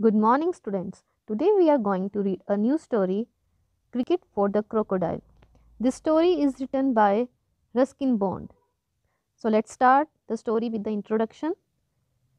Good morning students. Today we are going to read a new story, Cricket for the Crocodile. This story is written by Ruskin Bond. So let's start the story with the introduction.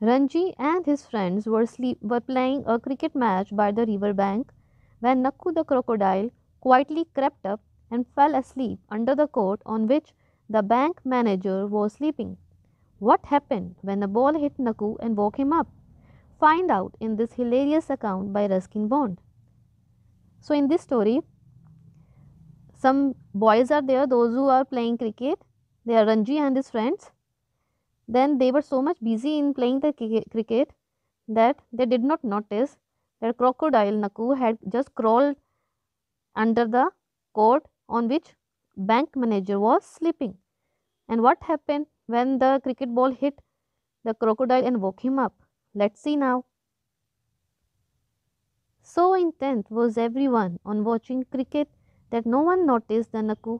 Ranji and his friends were, sleep, were playing a cricket match by the river bank when Nakku the crocodile quietly crept up and fell asleep under the coat on which the bank manager was sleeping. What happened when the ball hit Nakku and woke him up? find out in this hilarious account by Ruskin Bond. So, in this story, some boys are there, those who are playing cricket, they are Ranji and his friends. Then they were so much busy in playing the cricket that they did not notice that crocodile Naku had just crawled under the court on which bank manager was sleeping. And what happened when the cricket ball hit the crocodile and woke him up? Let's see now. So intent was everyone on watching cricket that no one noticed the naku.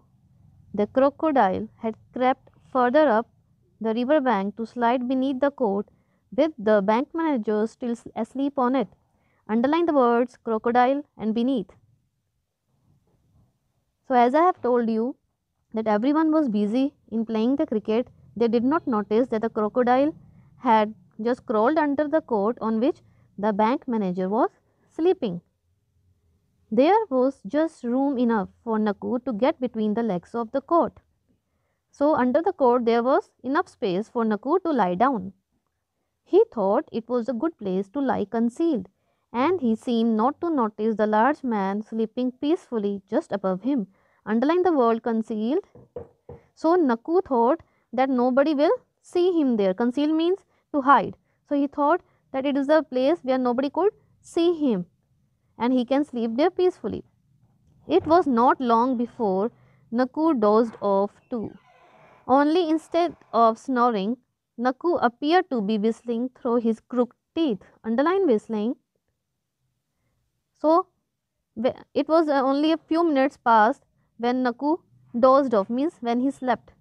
The crocodile had crept further up the river bank to slide beneath the court with the bank manager still asleep on it. Underline the words crocodile and beneath. So, as I have told you that everyone was busy in playing the cricket, they did not notice that the crocodile had just crawled under the coat on which the bank manager was sleeping. There was just room enough for Naku to get between the legs of the coat. So, under the coat, there was enough space for Naku to lie down. He thought it was a good place to lie concealed, and he seemed not to notice the large man sleeping peacefully just above him. Underline the word concealed. So, Naku thought that nobody will see him there. Concealed means to hide. So, he thought that it is a place where nobody could see him and he can sleep there peacefully. It was not long before Naku dozed off too. Only instead of snoring, Naku appeared to be whistling through his crooked teeth. Underline whistling. So, it was uh, only a few minutes past when Naku dozed off, means when he slept.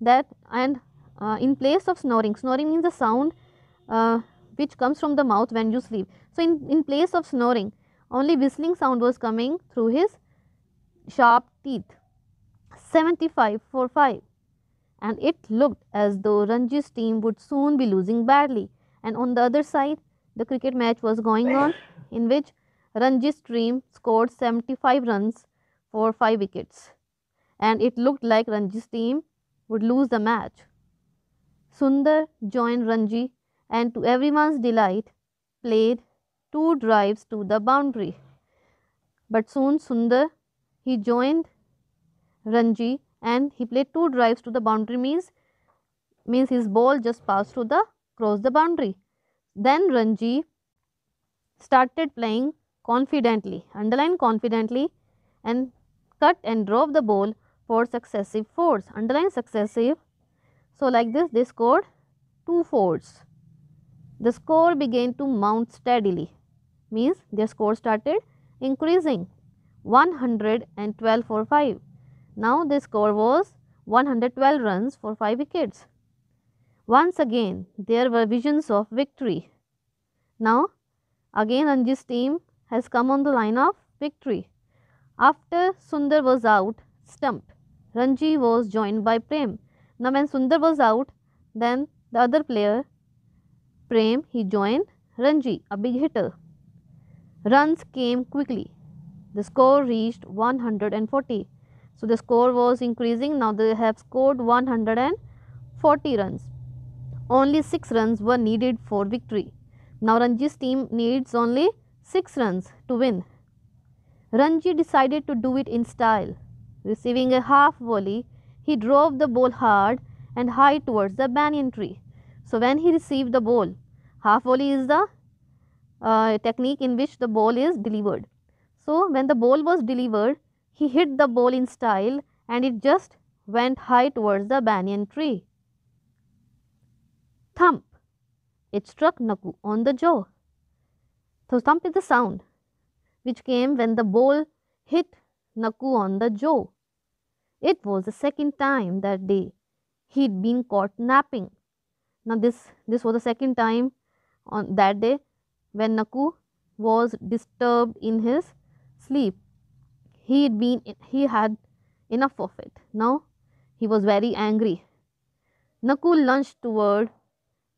That and uh, in place of snoring. Snoring means a sound uh, which comes from the mouth when you sleep. So, in, in place of snoring, only whistling sound was coming through his sharp teeth. 75 for 5 and it looked as though Ranji's team would soon be losing badly and on the other side the cricket match was going on in which Ranji's team scored 75 runs for 5 wickets and it looked like Ranji's team would lose the match. Sundar joined Ranji and, to everyone's delight, played two drives to the boundary. But soon Sundar he joined Ranji and he played two drives to the boundary means means his ball just passed through the cross the boundary. Then Ranji started playing confidently, underline confidently and cut and drop the ball for successive fours, underline successive so, like this they scored 2 fours. The score began to mount steadily means their score started increasing 112 for 5. Now, the score was 112 runs for 5 wickets. Once again, there were visions of victory. Now, again Ranji's team has come on the line of victory. After Sundar was out, stumped, Ranji was joined by Prem now when Sundar was out, then the other player, Prem, he joined Ranji, a big hitter. Runs came quickly. The score reached 140. So the score was increasing. Now they have scored 140 runs. Only 6 runs were needed for victory. Now Ranji's team needs only 6 runs to win. Ranji decided to do it in style, receiving a half volley he drove the ball hard and high towards the banyan tree. So when he received the ball, half volley is the uh, technique in which the ball is delivered. So when the ball was delivered, he hit the ball in style and it just went high towards the banyan tree. Thump. It struck Naku on the jaw. So thump is the sound which came when the ball hit Naku on the jaw. It was the second time that day he'd been caught napping. Now this this was the second time on that day when Naku was disturbed in his sleep. He had been he had enough of it. Now he was very angry. Naku lunged toward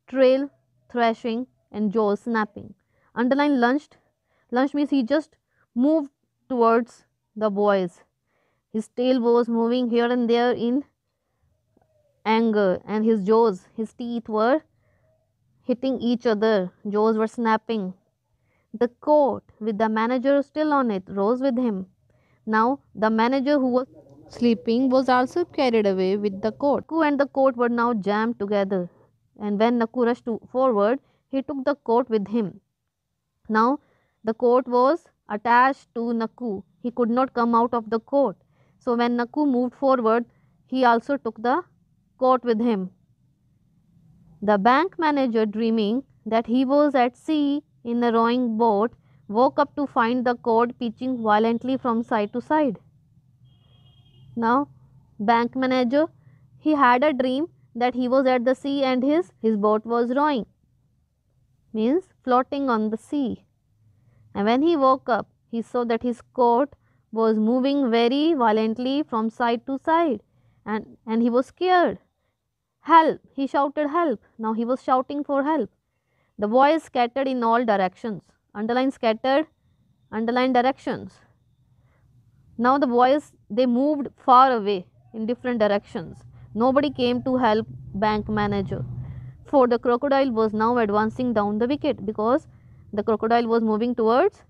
trail thrashing and jaws snapping. Underline lunged. Lunged means he just moved towards the boys. His tail was moving here and there in anger, and his jaws, his teeth were hitting each other. Jaws were snapping. The coat with the manager still on it rose with him. Now, the manager who was sleeping was also carried away with the coat. Naku and the coat were now jammed together, and when Naku rushed forward, he took the coat with him. Now, the coat was attached to Naku. He could not come out of the coat. So when Nakku moved forward, he also took the coat with him. The bank manager, dreaming that he was at sea in a rowing boat, woke up to find the cord pitching violently from side to side. Now, bank manager, he had a dream that he was at the sea and his, his boat was rowing, means floating on the sea. And when he woke up, he saw that his coat was moving very violently from side to side and, and he was scared. Help! He shouted help. Now he was shouting for help. The boys scattered in all directions. Underline scattered, underline directions. Now the boys, they moved far away in different directions. Nobody came to help bank manager. For the crocodile was now advancing down the wicket because the crocodile was moving towards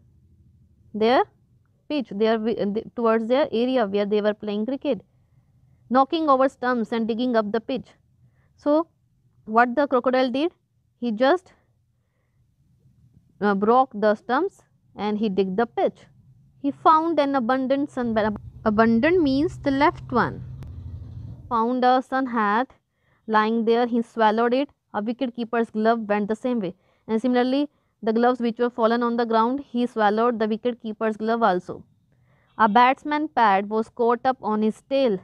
their pitch their, towards their area where they were playing cricket, knocking over stumps and digging up the pitch. So, what the crocodile did? He just uh, broke the stumps and he digged the pitch. He found an abundant sun. Abundant means the left one. Found a sun hat lying there. He swallowed it. A wicket keeper's glove went the same way. And similarly, the gloves which were fallen on the ground. He swallowed the wicket-keeper's glove also. A batsman pad was caught up on his tail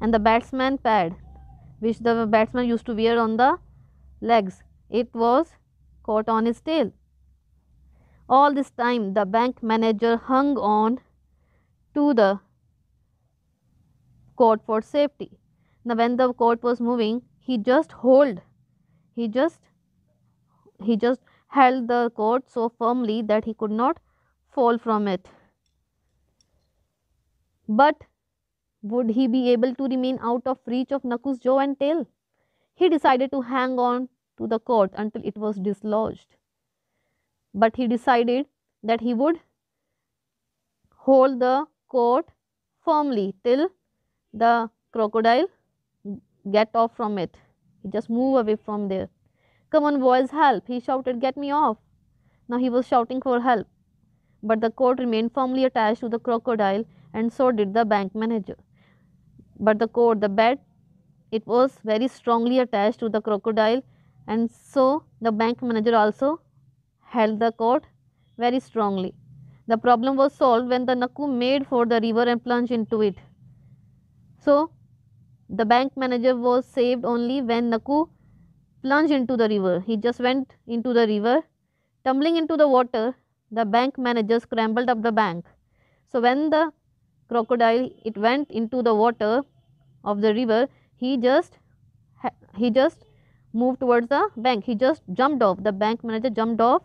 and the batsman pad which the batsman used to wear on the legs, it was caught on his tail. All this time the bank manager hung on to the court for safety. Now when the court was moving, he just hold, he just, he just held the cord so firmly that he could not fall from it. But would he be able to remain out of reach of Naku's jaw and tail? He decided to hang on to the cord until it was dislodged. But he decided that he would hold the cord firmly till the crocodile get off from it. He just move away from there. Come on, boys, help! He shouted, Get me off! Now he was shouting for help. But the coat remained firmly attached to the crocodile, and so did the bank manager. But the coat, the bed, it was very strongly attached to the crocodile, and so the bank manager also held the coat very strongly. The problem was solved when the Naku made for the river and plunged into it. So, the bank manager was saved only when Naku plunged into the river. He just went into the river. Tumbling into the water, the bank manager scrambled up the bank. So, when the crocodile it went into the water of the river, he just he just moved towards the bank. He just jumped off. The bank manager jumped off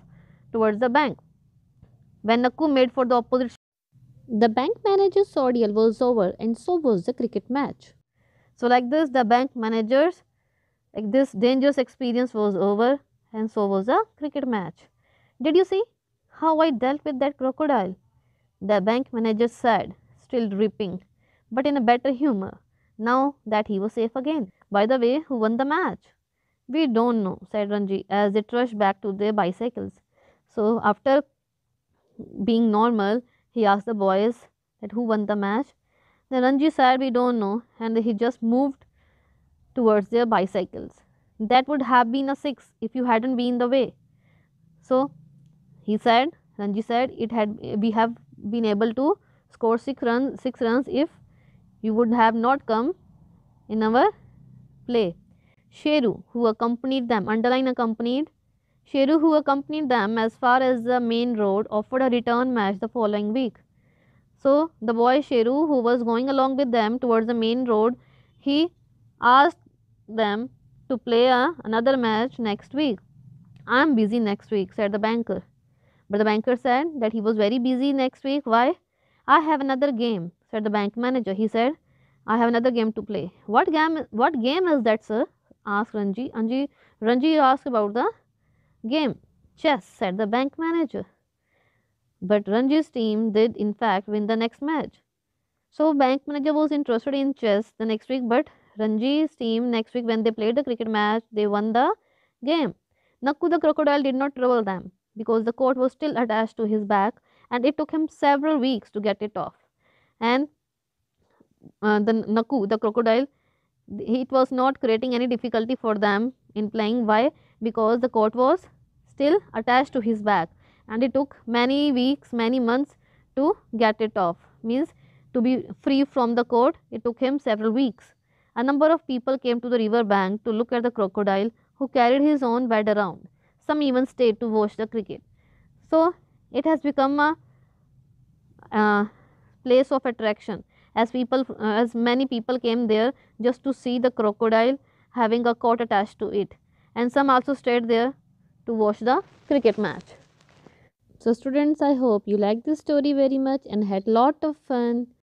towards the bank. When Nakku made for the opposition, the bank manager's ordeal was over and so was the cricket match. So like this the bank manager's like this dangerous experience was over and so was the cricket match. Did you see how I dealt with that crocodile? The bank manager said, still dripping, but in a better humor, now that he was safe again. By the way, who won the match? We don't know, said Ranji as they rushed back to their bicycles. So, after being normal, he asked the boys that who won the match. Then Ranji said, We don't know, and he just moved towards their bicycles. That would have been a 6 if you hadn't been the way. So, he said, Ranji said, it had we have been able to score 6 runs, 6 runs if you would have not come in our play. Sheru, who accompanied them, underline accompanied, Sheru, who accompanied them as far as the main road, offered a return match the following week. So, the boy Sheru, who was going along with them towards the main road, he asked them to play a, another match next week. I am busy next week, said the banker. But the banker said that he was very busy next week. Why? I have another game, said the bank manager. He said, I have another game to play. What game what game is that, sir? asked Ranji. Ranji, Ranji asked about the game. Chess, said the bank manager. But Ranji's team did in fact win the next match. So bank manager was interested in chess the next week, but Ranji's team next week when they played the cricket match, they won the game. Nakku the crocodile did not trouble them because the coat was still attached to his back and it took him several weeks to get it off. And uh, the Nakku, the crocodile, it was not creating any difficulty for them in playing. Why? Because the coat was still attached to his back and it took many weeks, many months to get it off. Means to be free from the coat, it took him several weeks. A number of people came to the river bank to look at the crocodile who carried his own bed around. Some even stayed to watch the cricket. So it has become a uh, place of attraction as people uh, as many people came there just to see the crocodile having a coat attached to it and some also stayed there to watch the cricket match so students i hope you liked this story very much and had lot of fun